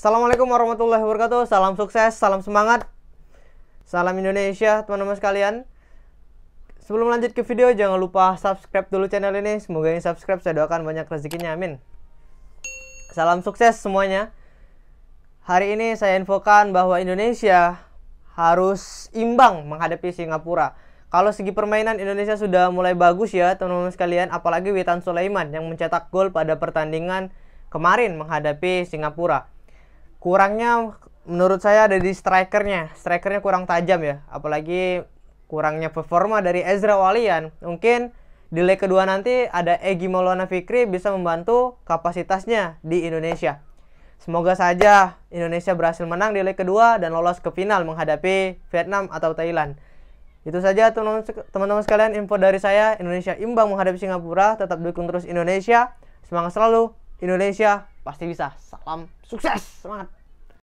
Assalamualaikum warahmatullahi wabarakatuh. Salam sukses, salam semangat. Salam Indonesia, teman-teman sekalian. Sebelum lanjut ke video, jangan lupa subscribe dulu channel ini. Semoga yang subscribe saya doakan banyak rezekinya. Amin. Salam sukses semuanya. Hari ini saya infokan bahwa Indonesia harus imbang menghadapi Singapura. Kalau segi permainan Indonesia sudah mulai bagus ya, teman-teman sekalian, apalagi Witan Sulaiman yang mencetak gol pada pertandingan kemarin menghadapi Singapura kurangnya menurut saya ada di strikernya strikernya kurang tajam ya apalagi kurangnya performa dari Ezra Walian mungkin di leg kedua nanti ada Egi Maulana Fikri bisa membantu kapasitasnya di Indonesia semoga saja Indonesia berhasil menang di leg kedua dan lolos ke final menghadapi Vietnam atau Thailand itu saja teman-teman sekalian info dari saya Indonesia imbang menghadapi Singapura tetap dukung terus Indonesia semangat selalu Indonesia pasti bisa salam sukses semangat